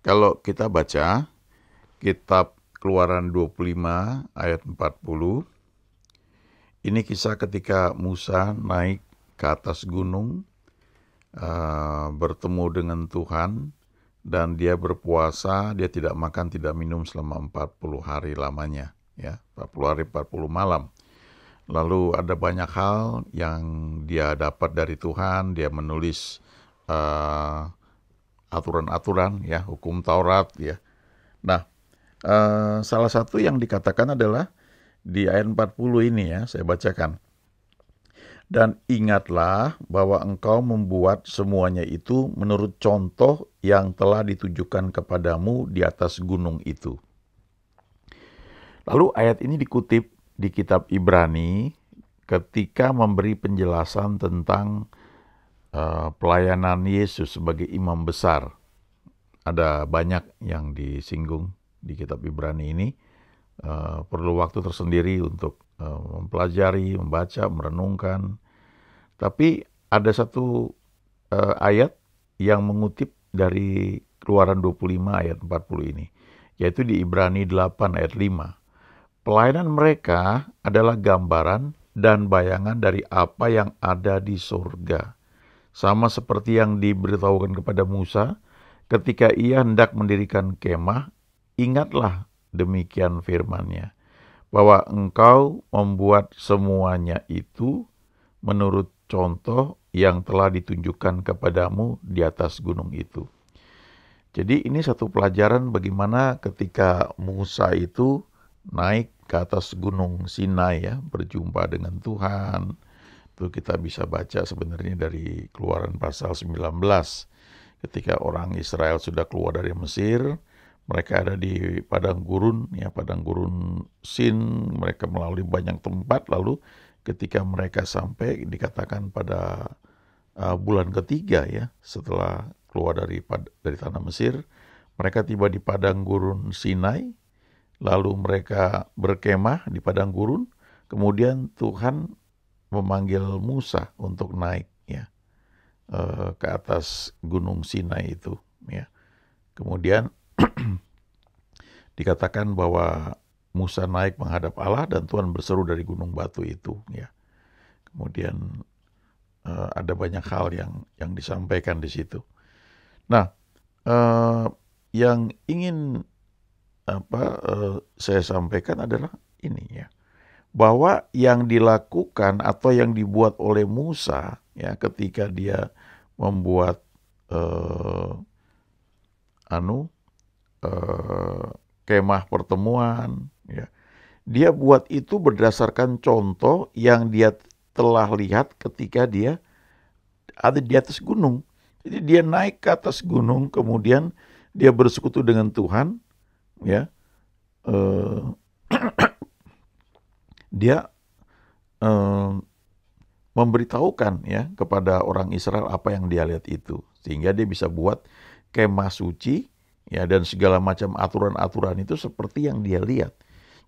Kalau kita baca kitab Keluaran 25 ayat 40 ini kisah ketika Musa naik ke atas gunung uh, bertemu dengan Tuhan dan dia berpuasa, dia tidak makan, tidak minum selama 40 hari lamanya, ya. 40 hari 40 malam. Lalu ada banyak hal yang dia dapat dari Tuhan, dia menulis uh, aturan-aturan ya hukum Taurat ya. Nah eh, salah satu yang dikatakan adalah di ayat 40 ini ya saya bacakan. Dan ingatlah bahwa engkau membuat semuanya itu menurut contoh yang telah ditujukan kepadamu di atas gunung itu. Lalu ayat ini dikutip di kitab Ibrani ketika memberi penjelasan tentang Eh, pelayanan Yesus sebagai imam besar. Ada banyak yang disinggung di kitab Ibrani ini. Uh, perlu waktu tersendiri untuk uh, mempelajari, membaca, merenungkan. Tapi ada satu uh, ayat yang mengutip dari Keluaran 25 ayat 40 ini, yaitu di Ibrani 8 ayat 5. Pelayanan mereka adalah gambaran dan bayangan dari apa yang ada di surga sama seperti yang diberitahukan kepada Musa ketika ia hendak mendirikan kemah, ingatlah demikian firman-Nya bahwa engkau membuat semuanya itu menurut contoh yang telah ditunjukkan kepadamu di atas gunung itu. Jadi ini satu pelajaran bagaimana ketika Musa itu naik ke atas gunung Sinai ya, berjumpa dengan Tuhan, itu kita bisa baca sebenarnya dari keluaran pasal 19. Ketika orang Israel sudah keluar dari Mesir, mereka ada di padang gurun, ya padang gurun Sin, mereka melalui banyak tempat lalu ketika mereka sampai dikatakan pada uh, bulan ketiga ya setelah keluar dari dari tanah Mesir, mereka tiba di padang gurun Sinai, lalu mereka berkemah di padang gurun. Kemudian Tuhan memanggil Musa untuk naik ya eh, ke atas Gunung Sinai itu ya. Kemudian dikatakan bahwa Musa naik menghadap Allah dan Tuhan berseru dari gunung batu itu ya. Kemudian eh, ada banyak hal yang yang disampaikan di situ. Nah, eh, yang ingin apa saya sampaikan adalah ini ya bahwa yang dilakukan atau yang dibuat oleh Musa ya ketika dia membuat eh, anu eh, kemah pertemuan ya dia buat itu berdasarkan contoh yang dia telah lihat ketika dia ada di atas gunung jadi dia naik ke atas gunung kemudian dia bersekutu dengan Tuhan ya eh, dia eh, memberitahukan ya kepada orang Israel apa yang dia lihat itu sehingga dia bisa buat kemah suci ya dan segala macam aturan-aturan itu seperti yang dia lihat.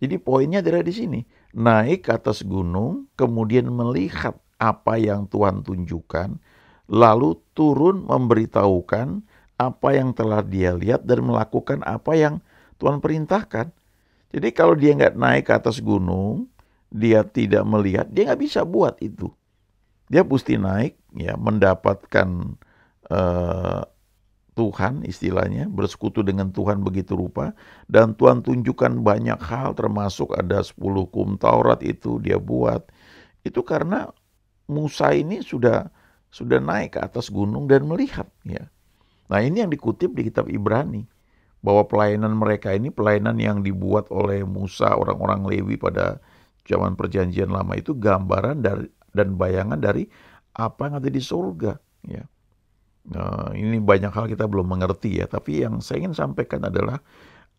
Jadi poinnya adalah di sini, naik ke atas gunung kemudian melihat apa yang Tuhan tunjukkan lalu turun memberitahukan apa yang telah dia lihat dan melakukan apa yang Tuhan perintahkan. Jadi kalau dia nggak naik ke atas gunung, dia tidak melihat, dia nggak bisa buat itu. Dia mesti naik, ya mendapatkan uh, Tuhan istilahnya, bersekutu dengan Tuhan begitu rupa. Dan Tuhan tunjukkan banyak hal termasuk ada 10 hukum Taurat itu dia buat. Itu karena Musa ini sudah sudah naik ke atas gunung dan melihat ya. Nah ini yang dikutip di kitab Ibrani bahwa pelayanan mereka ini pelayanan yang dibuat oleh Musa orang-orang Lewi pada zaman perjanjian lama itu gambaran dari dan bayangan dari apa yang ada di surga ya nah, ini banyak hal kita belum mengerti ya tapi yang saya ingin sampaikan adalah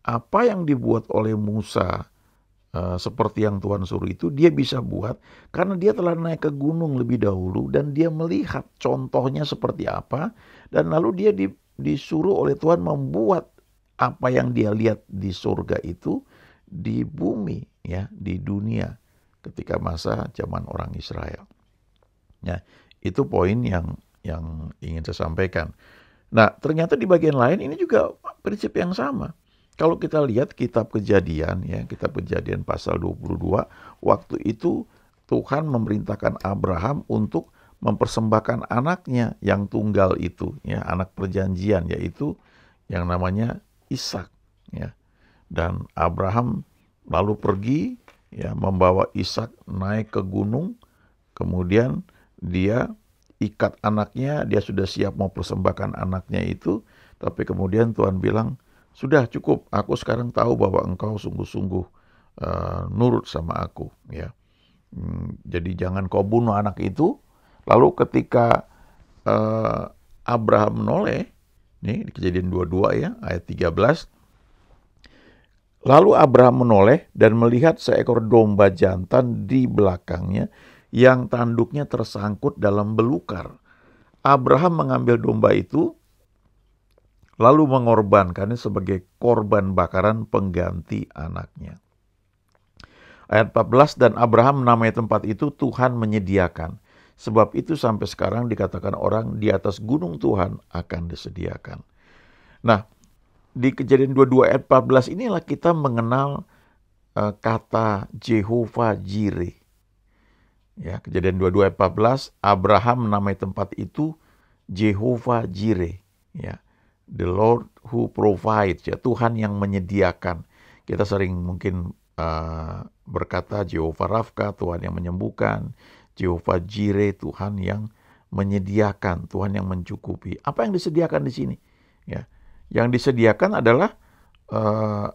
apa yang dibuat oleh Musa uh, seperti yang Tuhan suruh itu dia bisa buat karena dia telah naik ke gunung lebih dahulu dan dia melihat contohnya seperti apa dan lalu dia di, disuruh oleh Tuhan membuat apa yang dia lihat di surga itu di bumi ya di dunia ketika masa zaman orang Israel. Ya, itu poin yang yang ingin saya sampaikan. Nah, ternyata di bagian lain ini juga prinsip yang sama. Kalau kita lihat kitab Kejadian ya, kitab Kejadian pasal 22, waktu itu Tuhan memerintahkan Abraham untuk mempersembahkan anaknya yang tunggal itu, ya, anak perjanjian yaitu yang namanya Ishak, ya. Dan Abraham lalu pergi ya membawa Ishak naik ke gunung. Kemudian dia ikat anaknya, dia sudah siap mau persembahkan anaknya itu. Tapi kemudian Tuhan bilang, sudah cukup, aku sekarang tahu bahwa engkau sungguh-sungguh uh, nurut sama aku. ya hmm, Jadi jangan kau bunuh anak itu. Lalu ketika uh, Abraham menoleh, nih di kejadian 22 ya, ayat 13, Lalu Abraham menoleh dan melihat seekor domba jantan di belakangnya yang tanduknya tersangkut dalam belukar. Abraham mengambil domba itu lalu mengorbankannya sebagai korban bakaran pengganti anaknya. Ayat 14 dan Abraham menamai tempat itu Tuhan menyediakan. Sebab itu sampai sekarang dikatakan orang di atas gunung Tuhan akan disediakan. Nah, di kejadian 22 ayat 14 inilah kita mengenal uh, kata Jehovah Jireh. Ya, kejadian 22 ayat 14, Abraham menamai tempat itu Jehovah Jireh, ya. The Lord who provides, ya Tuhan yang menyediakan. Kita sering mungkin uh, berkata Jehovah Rafka, Tuhan yang menyembuhkan, Jehovah Jireh, Tuhan yang menyediakan, Tuhan yang mencukupi. Apa yang disediakan di sini? Ya yang disediakan adalah uh,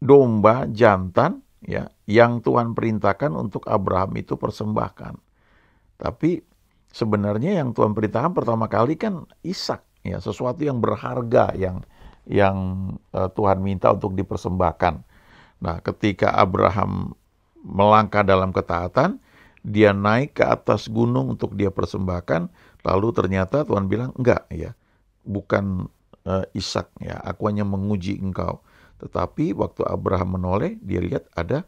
domba jantan ya yang Tuhan perintahkan untuk Abraham itu persembahkan. Tapi sebenarnya yang Tuhan perintahkan pertama kali kan Ishak ya sesuatu yang berharga yang yang uh, Tuhan minta untuk dipersembahkan. Nah, ketika Abraham melangkah dalam ketaatan, dia naik ke atas gunung untuk dia persembahkan, lalu ternyata Tuhan bilang enggak ya. Bukan uh, Ishak ya aku hanya menguji engkau tetapi waktu Abraham menoleh dia lihat ada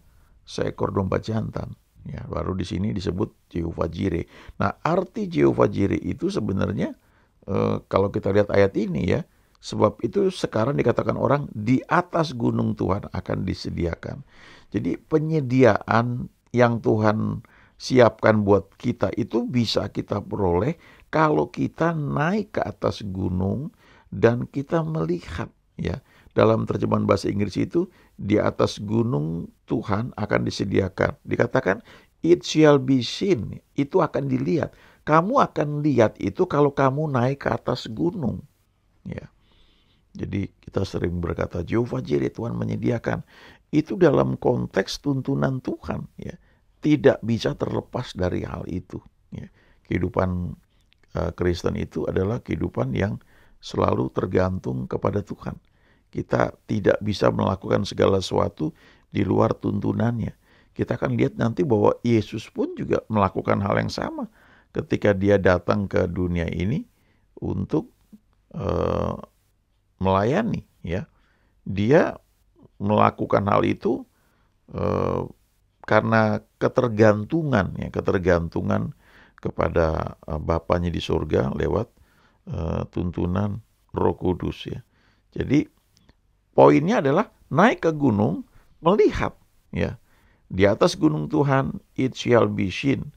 seekor domba jantan ya baru di sini disebut Jehovah Jireh nah arti Jehovah Jireh itu sebenarnya uh, kalau kita lihat ayat ini ya Sebab itu sekarang dikatakan orang di atas gunung Tuhan akan disediakan. Jadi penyediaan yang Tuhan siapkan buat kita itu bisa kita peroleh kalau kita naik ke atas gunung dan kita melihat ya dalam terjemahan bahasa Inggris itu di atas gunung Tuhan akan disediakan. Dikatakan it shall be seen, itu akan dilihat. Kamu akan lihat itu kalau kamu naik ke atas gunung. Ya. Jadi kita sering berkata Jehovah Jireh Tuhan menyediakan. Itu dalam konteks tuntunan Tuhan ya. Tidak bisa terlepas dari hal itu ya. Kehidupan eh, Kristen itu adalah kehidupan yang selalu tergantung kepada Tuhan. Kita tidak bisa melakukan segala sesuatu di luar tuntunannya. Kita akan lihat nanti bahwa Yesus pun juga melakukan hal yang sama ketika dia datang ke dunia ini untuk e, melayani ya. Dia melakukan hal itu e, karena ketergantungan ya, ketergantungan kepada eh, Bapaknya di surga lewat Eh, tuntunan Roh Kudus ya. Jadi poinnya adalah naik ke gunung melihat ya di atas gunung Tuhan it shall be seen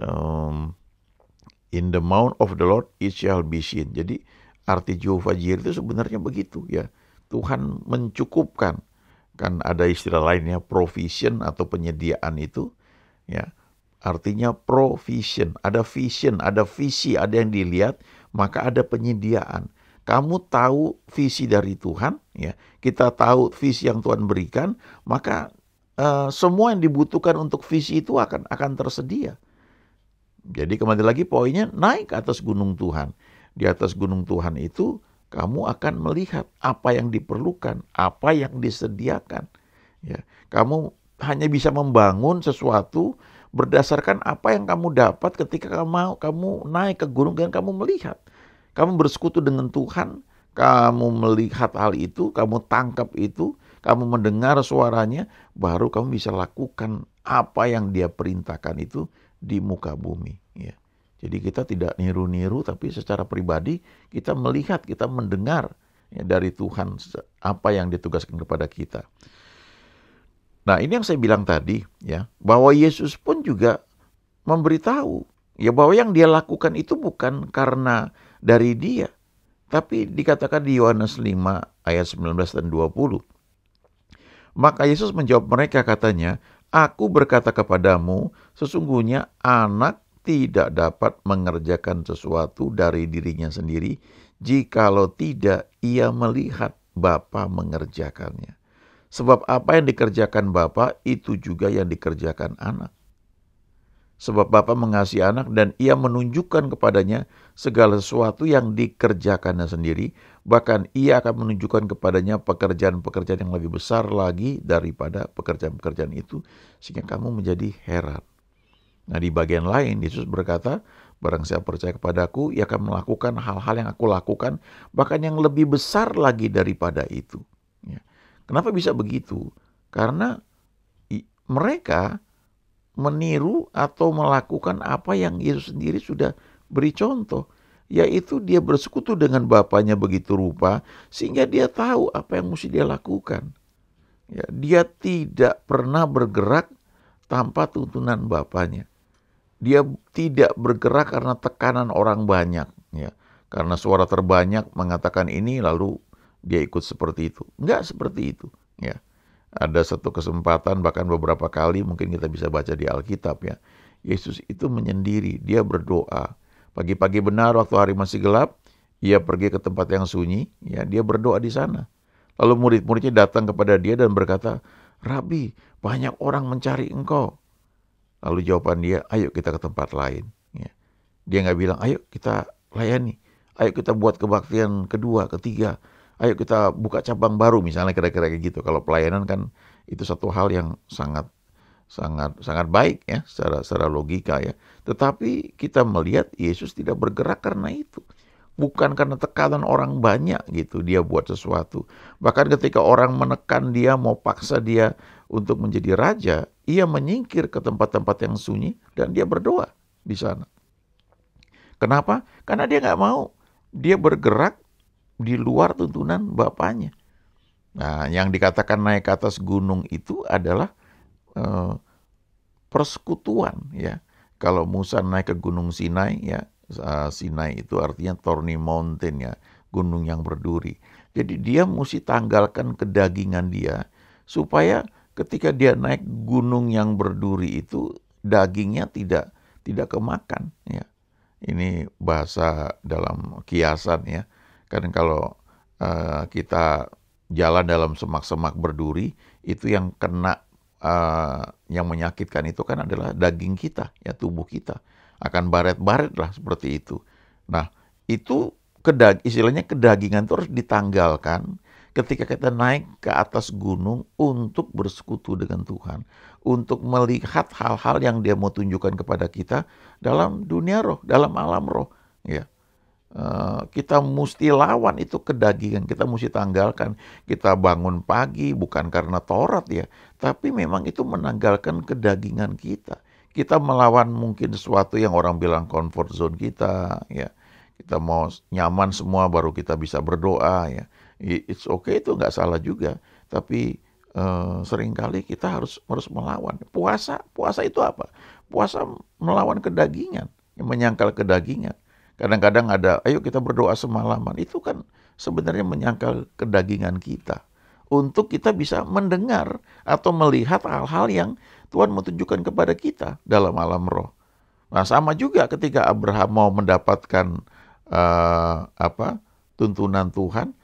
um, in the mount of the Lord it shall be seen jadi arti Jehovah Jireh itu sebenarnya begitu ya Tuhan mencukupkan kan ada istilah lainnya provision atau penyediaan itu ya artinya provision ada vision ada visi ada yang dilihat maka ada penyediaan. Kamu tahu visi dari Tuhan, ya. Kita tahu visi yang Tuhan berikan, maka uh, semua yang dibutuhkan untuk visi itu akan akan tersedia. Jadi kembali lagi poinnya naik ke atas gunung Tuhan. Di atas gunung Tuhan itu kamu akan melihat apa yang diperlukan, apa yang disediakan. Ya, kamu hanya bisa membangun sesuatu berdasarkan apa yang kamu dapat ketika kamu kamu naik ke gunung dan kamu melihat. Kamu bersekutu dengan Tuhan, kamu melihat hal itu, kamu tangkap itu, kamu mendengar suaranya, baru kamu bisa lakukan apa yang dia perintahkan itu di muka bumi. Ya. Jadi kita tidak niru-niru, tapi secara pribadi kita melihat, kita mendengar ya, dari Tuhan apa yang ditugaskan kepada kita. Nah ini yang saya bilang tadi ya, bahwa Yesus pun juga memberitahu ya bahwa yang dia lakukan itu bukan karena dari dia. Tapi dikatakan di Yohanes 5 ayat 19 dan 20. Maka Yesus menjawab mereka katanya, Aku berkata kepadamu, sesungguhnya anak tidak dapat mengerjakan sesuatu dari dirinya sendiri, jikalau tidak ia melihat Bapa mengerjakannya. Sebab apa yang dikerjakan Bapa itu juga yang dikerjakan anak sebab Bapa mengasihi anak dan ia menunjukkan kepadanya segala sesuatu yang dikerjakannya sendiri, bahkan ia akan menunjukkan kepadanya pekerjaan-pekerjaan yang lebih besar lagi daripada pekerjaan-pekerjaan itu, sehingga kamu menjadi heran. Nah di bagian lain, Yesus berkata, Barang siapa percaya kepadaku, ia akan melakukan hal-hal yang aku lakukan, bahkan yang lebih besar lagi daripada itu. Ya. Kenapa bisa begitu? Karena mereka meniru atau melakukan apa yang Yesus sendiri sudah beri contoh, yaitu dia bersekutu dengan Bapaknya begitu rupa sehingga dia tahu apa yang mesti dia lakukan. Ya, dia tidak pernah bergerak tanpa tuntunan Bapaknya. Dia tidak bergerak karena tekanan orang banyak, ya. Karena suara terbanyak mengatakan ini lalu dia ikut seperti itu. Enggak seperti itu, ya ada satu kesempatan bahkan beberapa kali mungkin kita bisa baca di Alkitab ya. Yesus itu menyendiri, dia berdoa. Pagi-pagi benar waktu hari masih gelap, ia pergi ke tempat yang sunyi, ya dia berdoa di sana. Lalu murid-muridnya datang kepada dia dan berkata, "Rabi, banyak orang mencari engkau." Lalu jawaban dia, "Ayo kita ke tempat lain." Ya. Dia nggak bilang, "Ayo kita layani, ayo kita buat kebaktian kedua, ketiga, ayo kita buka cabang baru misalnya kira-kira kayak gitu. Kalau pelayanan kan itu satu hal yang sangat sangat sangat baik ya secara secara logika ya. Tetapi kita melihat Yesus tidak bergerak karena itu. Bukan karena tekanan orang banyak gitu dia buat sesuatu. Bahkan ketika orang menekan dia mau paksa dia untuk menjadi raja, ia menyingkir ke tempat-tempat yang sunyi dan dia berdoa di sana. Kenapa? Karena dia nggak mau dia bergerak di luar tuntunan bapaknya. Nah, yang dikatakan naik ke atas gunung itu adalah eh, persekutuan ya. Kalau Musa naik ke Gunung Sinai ya, eh, Sinai itu artinya thorny mountain ya, gunung yang berduri. Jadi dia mesti tanggalkan kedagingan dia supaya ketika dia naik gunung yang berduri itu dagingnya tidak tidak kemakan ya. Ini bahasa dalam kiasan ya Kan kalau uh, kita jalan dalam semak-semak berduri, itu yang kena uh, yang menyakitkan itu kan adalah daging kita, ya tubuh kita. Akan baret-baret lah seperti itu. Nah, itu kedag istilahnya kedagingan itu harus ditanggalkan ketika kita naik ke atas gunung untuk bersekutu dengan Tuhan, untuk melihat hal-hal yang Dia mau tunjukkan kepada kita dalam dunia roh, dalam alam roh, ya. Eh, kita mesti lawan itu kedagingan, kita mesti tanggalkan. Kita bangun pagi bukan karena torat ya, tapi memang itu menanggalkan kedagingan kita. Kita melawan mungkin sesuatu yang orang bilang comfort zone kita ya. Kita mau nyaman semua baru kita bisa berdoa ya. It's okay itu nggak salah juga, tapi eh, seringkali kita harus harus melawan. Puasa, puasa itu apa? Puasa melawan kedagingan, menyangkal kedagingan Kadang-kadang ada, ayo kita berdoa semalaman. Itu kan sebenarnya menyangkal kedagingan kita. Untuk kita bisa mendengar atau melihat hal-hal yang Tuhan menunjukkan kepada kita dalam alam roh. Nah sama juga ketika Abraham mau mendapatkan uh, apa tuntunan Tuhan,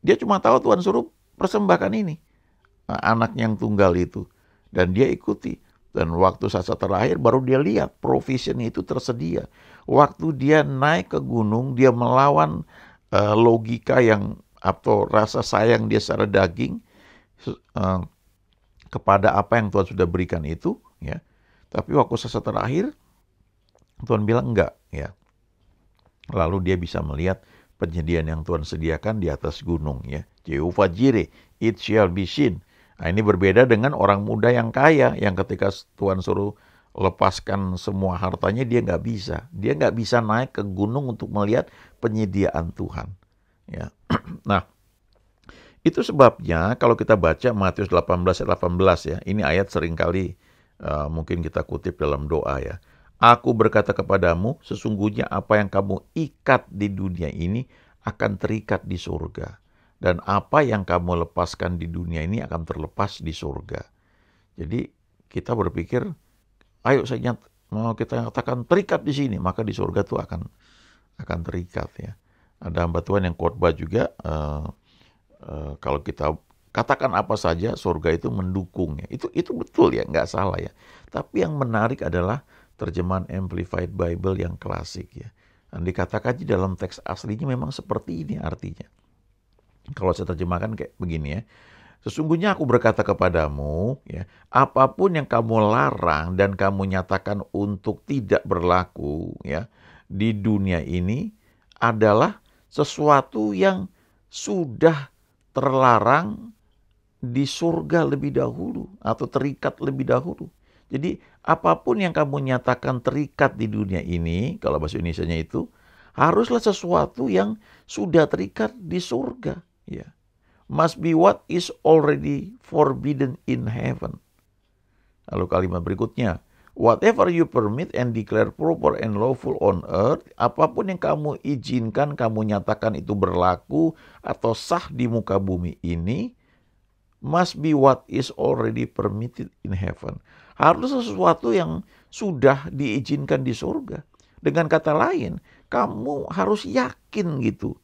dia cuma tahu Tuhan suruh persembahkan ini. Nah, anak yang tunggal itu. Dan dia ikuti. Dan waktu saat terakhir baru dia lihat provision itu tersedia. Waktu dia naik ke gunung, dia melawan uh, logika yang atau rasa sayang dia secara daging uh, kepada apa yang Tuhan sudah berikan itu, ya. Tapi waktu saat terakhir Tuhan bilang enggak, ya. Lalu dia bisa melihat penyediaan yang Tuhan sediakan di atas gunung ya. Jehovah Jireh, it shall be seen. Nah ini berbeda dengan orang muda yang kaya, yang ketika Tuhan suruh lepaskan semua hartanya dia nggak bisa. Dia nggak bisa naik ke gunung untuk melihat penyediaan Tuhan. Ya. nah, itu sebabnya kalau kita baca Matius 18 18 ya, ini ayat seringkali uh, mungkin kita kutip dalam doa ya. Aku berkata kepadamu, sesungguhnya apa yang kamu ikat di dunia ini akan terikat di surga. Dan apa yang kamu lepaskan di dunia ini akan terlepas di surga. Jadi kita berpikir, ayo saya nyat, mau kita katakan terikat di sini, maka di surga itu akan akan terikat ya. Ada hamba Tuhan yang khotbah juga, uh, uh, kalau kita katakan apa saja, surga itu mendukungnya. Itu itu betul ya, nggak salah ya. Tapi yang menarik adalah terjemahan Amplified Bible yang klasik ya. Dan dikatakan di dalam teks aslinya memang seperti ini artinya. Kalau saya terjemahkan kayak begini ya. Sesungguhnya aku berkata kepadamu, ya, apapun yang kamu larang dan kamu nyatakan untuk tidak berlaku, ya, di dunia ini adalah sesuatu yang sudah terlarang di surga lebih dahulu atau terikat lebih dahulu. Jadi apapun yang kamu nyatakan terikat di dunia ini, kalau bahasa indonesia itu, haruslah sesuatu yang sudah terikat di surga. Ya, must be what is already forbidden in heaven. Lalu kalimat berikutnya, whatever you permit and declare proper and lawful on earth, apapun yang kamu izinkan, kamu nyatakan itu berlaku atau sah di muka bumi ini, must be what is already permitted in heaven. Harus sesuatu yang sudah diizinkan di surga. Dengan kata lain, kamu harus yakin gitu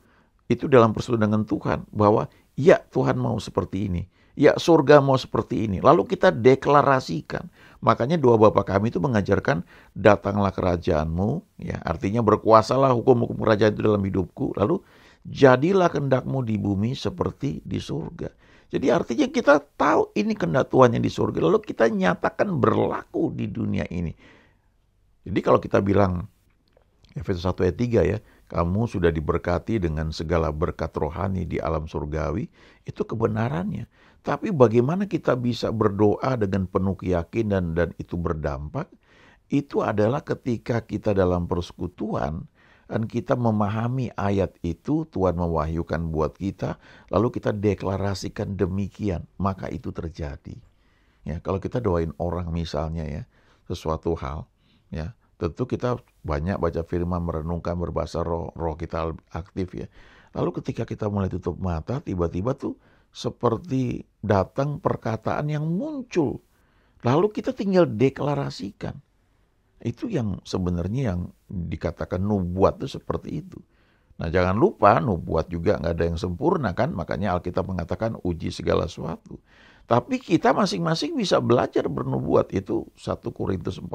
itu dalam persekutuan Tuhan bahwa ya Tuhan mau seperti ini, ya surga mau seperti ini. Lalu kita deklarasikan. Makanya dua Bapa kami itu mengajarkan datanglah kerajaanmu, ya artinya berkuasalah hukum-hukum kerajaan itu dalam hidupku. Lalu jadilah kehendakmu di bumi seperti di surga. Jadi artinya kita tahu ini kehendak Tuhan yang di surga. Lalu kita nyatakan berlaku di dunia ini. Jadi kalau kita bilang Efesus 1 ayat 3 ya, kamu sudah diberkati dengan segala berkat rohani di alam surgawi, itu kebenarannya. Tapi bagaimana kita bisa berdoa dengan penuh keyakinan dan itu berdampak? Itu adalah ketika kita dalam persekutuan dan kita memahami ayat itu Tuhan mewahyukan buat kita, lalu kita deklarasikan demikian, maka itu terjadi. Ya, kalau kita doain orang misalnya ya, sesuatu hal, ya, tentu kita banyak baca firman, merenungkan, berbahasa roh, roh kita aktif ya. Lalu ketika kita mulai tutup mata, tiba-tiba tuh seperti datang perkataan yang muncul. Lalu kita tinggal deklarasikan. Itu yang sebenarnya yang dikatakan nubuat tuh seperti itu. Nah jangan lupa nubuat juga nggak ada yang sempurna kan. Makanya Alkitab mengatakan uji segala sesuatu. Tapi kita masing-masing bisa belajar bernubuat. Itu 1 Korintus 14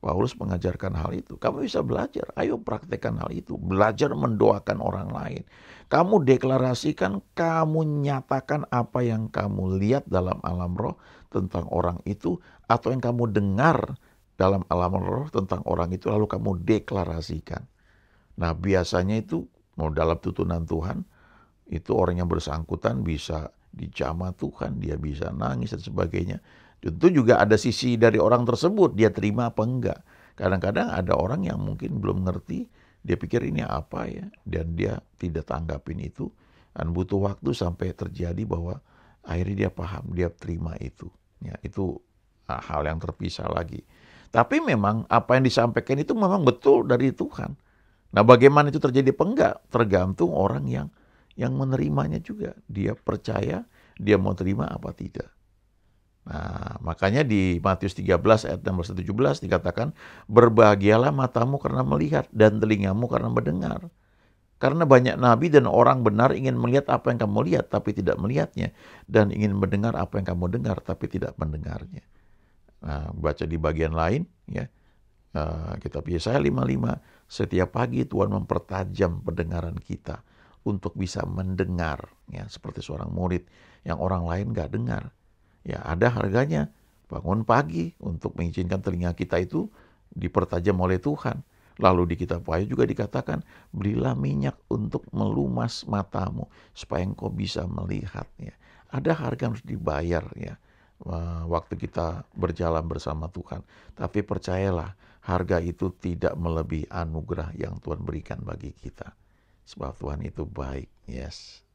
Paulus mengajarkan hal itu. Kamu bisa belajar, ayo praktekkan hal itu. Belajar mendoakan orang lain. Kamu deklarasikan, kamu nyatakan apa yang kamu lihat dalam alam roh tentang orang itu. Atau yang kamu dengar dalam alam roh tentang orang itu, lalu kamu deklarasikan. Nah biasanya itu, mau dalam tuntunan Tuhan, itu orang yang bersangkutan bisa dijamah Tuhan, dia bisa nangis dan sebagainya Tentu juga ada sisi dari orang tersebut, dia terima apa enggak. Kadang-kadang ada orang yang mungkin belum ngerti, dia pikir ini apa ya, dan dia tidak tanggapin itu, dan butuh waktu sampai terjadi bahwa akhirnya dia paham, dia terima itu. Ya, itu ah, hal yang terpisah lagi. Tapi memang apa yang disampaikan itu memang betul dari Tuhan. Nah, bagaimana itu terjadi penggak tergantung orang yang yang menerimanya juga. Dia percaya, dia mau terima apa tidak. Nah, makanya di Matius 13 ayat 16 17 dikatakan, "Berbahagialah matamu karena melihat dan telingamu karena mendengar." Karena banyak nabi dan orang benar ingin melihat apa yang kamu lihat tapi tidak melihatnya dan ingin mendengar apa yang kamu dengar tapi tidak mendengarnya. Nah, baca di bagian lain ya. Uh, kitab Yesaya 55, setiap pagi Tuhan mempertajam pendengaran kita untuk bisa mendengar ya seperti seorang murid yang orang lain gak dengar ya ada harganya. Bangun pagi untuk mengizinkan telinga kita itu dipertajam oleh Tuhan. Lalu di kitab Wahyu juga dikatakan, belilah minyak untuk melumas matamu supaya engkau bisa melihatnya. Ada harga yang harus dibayar ya waktu kita berjalan bersama Tuhan. Tapi percayalah, harga itu tidak melebihi anugerah yang Tuhan berikan bagi kita. Sebab Tuhan itu baik. Yes.